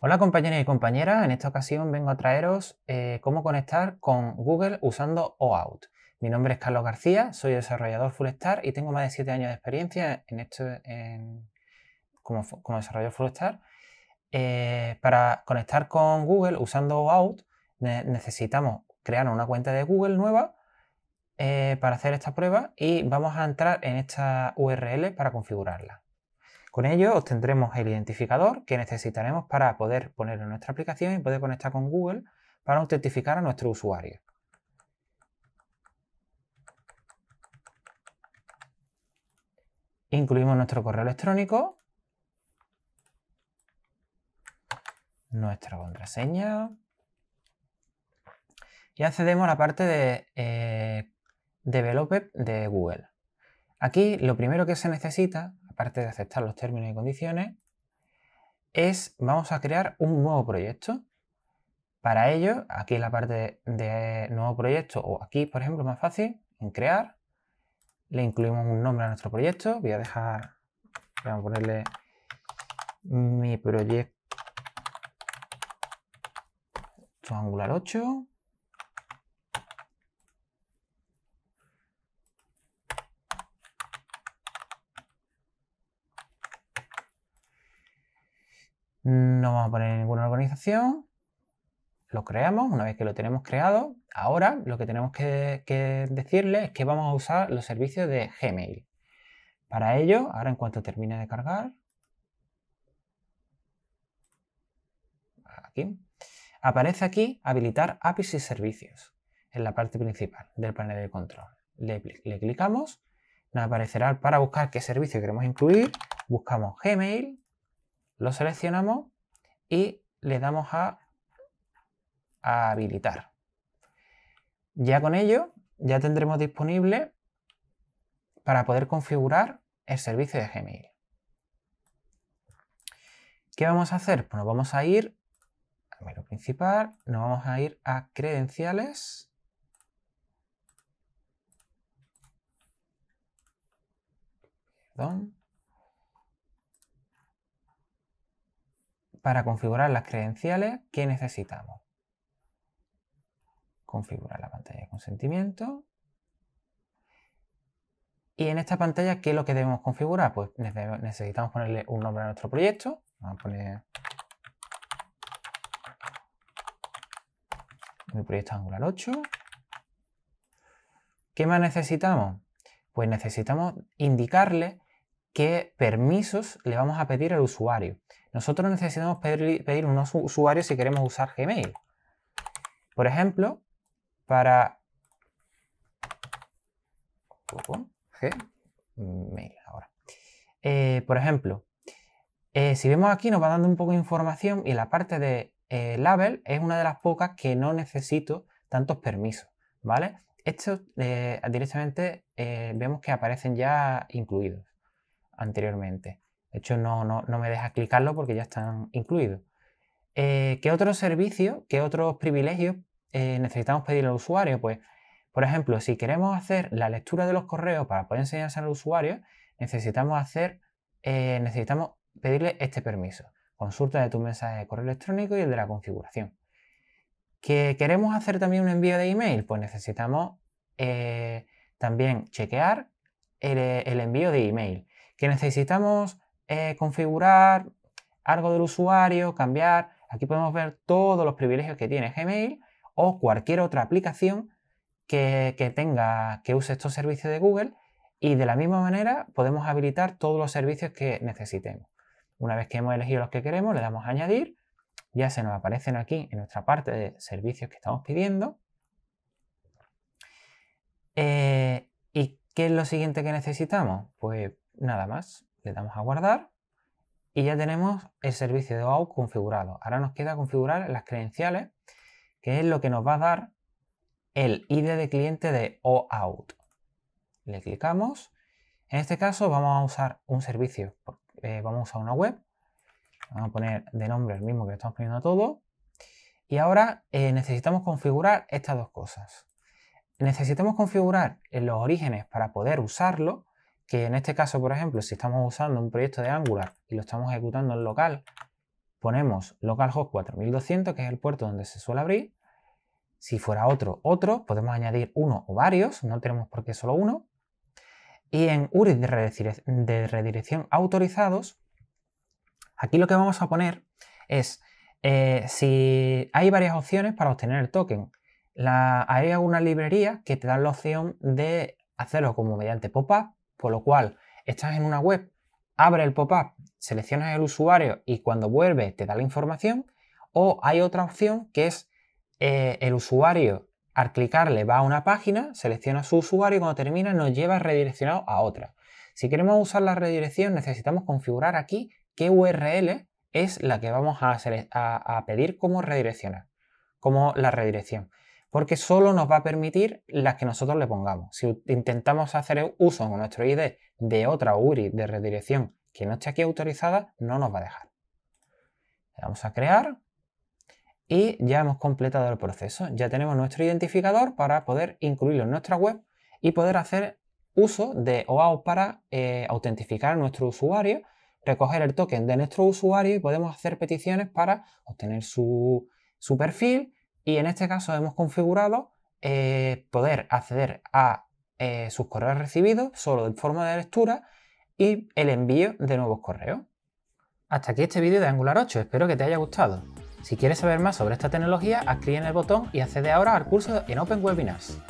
Hola compañeros y compañeras, en esta ocasión vengo a traeros eh, cómo conectar con Google usando OAuth. Mi nombre es Carlos García, soy desarrollador full Star y tengo más de 7 años de experiencia en esto, en, como, como, desarrollador full eh, para conectar con Google usando OAuth necesitamos crear una cuenta de Google nueva eh, para hacer esta prueba y vamos a entrar en esta URL para configurarla. Con ello obtendremos el identificador que necesitaremos para poder ponerlo en nuestra aplicación y poder conectar con Google para autentificar a nuestro usuario. Incluimos nuestro correo electrónico, nuestra contraseña y accedemos a la parte de eh, Developer de Google. Aquí lo primero que se necesita parte de aceptar los términos y condiciones, es vamos a crear un nuevo proyecto. Para ello, aquí en la parte de nuevo proyecto, o aquí, por ejemplo, más fácil, en crear, le incluimos un nombre a nuestro proyecto. Voy a dejar, voy a ponerle mi proyecto angular 8. no vamos a poner ninguna organización, lo creamos, una vez que lo tenemos creado, ahora lo que tenemos que, decirle es que vamos a usar los servicios de Gmail. Para ello, ahora en cuanto termine de cargar, aquí, aparece aquí habilitar APIs y servicios en la parte principal del panel de control. Le, le clicamos, nos aparecerá para buscar qué servicio queremos incluir, buscamos Gmail, lo seleccionamos y le damos a, habilitar. Ya con ello, ya tendremos disponible para poder configurar el servicio de Gmail. ¿Qué vamos a hacer? Pues nos vamos a ir al menú principal, nos vamos a ir a credenciales. para configurar las credenciales que necesitamos. Configurar la pantalla de consentimiento. Y en esta pantalla, ¿qué es lo que debemos configurar? Pues necesitamos ponerle un nombre a nuestro proyecto. Vamos a poner mi proyecto Angular 8. ¿Qué más necesitamos? Pues necesitamos indicarle qué permisos le vamos a pedir al usuario. Nosotros necesitamos pedir, unos usuarios si queremos usar Gmail. Por ejemplo, para Gmail ahora. Eh, por ejemplo, eh, si vemos aquí nos va dando un poco de información y la parte de eh, label es una de las pocas que no necesito tantos permisos, ¿vale? Estos directamente vemos que aparecen ya incluidos anteriormente. De hecho, no, no, me deja clicarlo porque ya están incluidos. Eh, ¿Qué otros servicios, qué otros privilegios eh, necesitamos pedir al usuario? Pues, por ejemplo, si queremos hacer la lectura de los correos para poder enseñarse al usuario, necesitamos hacer, eh, necesitamos pedirle este permiso. Consulta de tu mensaje de correo electrónico y el de la configuración. ¿Que queremos hacer también un envío de email? Pues necesitamos también chequear el, el envío de email. ¿Que necesitamos eh, configurar algo del usuario, cambiar. Aquí podemos ver todos los privilegios que tiene Gmail o cualquier otra aplicación que, tenga, que use estos servicios de Google. Y de la misma manera podemos habilitar todos los servicios que necesitemos. Una vez que hemos elegido los que queremos, le damos a añadir. Ya se nos aparecen aquí en nuestra parte de servicios que estamos pidiendo. Eh, ¿Y qué es lo siguiente que necesitamos? Pues nada más le damos a guardar y ya tenemos el servicio de OAuth configurado. Ahora nos queda configurar las credenciales, que es lo que nos va a dar el ID de cliente de OAuth. Le clicamos. En este caso vamos a usar un servicio, eh, vamos a una web. Vamos a poner de nombre el mismo que estamos poniendo a todo. Y ahora eh, necesitamos configurar estas dos cosas. Necesitamos configurar los orígenes para poder usarlo que en este caso, por ejemplo, si estamos usando un proyecto de Angular y lo estamos ejecutando en local, ponemos localhost 4200, que es el puerto donde se suele abrir. Si fuera otro, otro, podemos añadir uno o varios, no tenemos por qué solo uno. Y en URI de, redirección autorizados, aquí lo que vamos a poner es eh, si hay varias opciones para obtener el token. hay alguna librería que te da la opción de hacerlo como mediante pop-up por lo cual, estás en una web, abre el pop-up, seleccionas el usuario y cuando vuelve te da la información. O hay otra opción que es eh, el usuario al clicarle va a una página, selecciona su usuario y cuando termina nos lleva redireccionado a otra. Si queremos usar la redirección necesitamos configurar aquí qué URL es la que vamos a, pedir como redireccionar, como la redirección porque solo nos va a permitir las que nosotros le pongamos. Si intentamos hacer uso en nuestro ID de otra URI de redirección que no esté aquí autorizada, no nos va a dejar. Le damos a crear y ya hemos completado el proceso. Ya tenemos nuestro identificador para poder incluirlo en nuestra web y poder hacer uso de OAuth para eh, autentificar a nuestro usuario, recoger el token de nuestro usuario y podemos hacer peticiones para obtener su perfil y en este caso hemos configurado eh, poder acceder a eh, sus correos recibidos solo en forma de lectura y el envío de nuevos correos. Hasta aquí este vídeo de Angular 8, espero que te haya gustado. Si quieres saber más sobre esta tecnología, haz clic en el botón y accede ahora al curso en Open Webinars.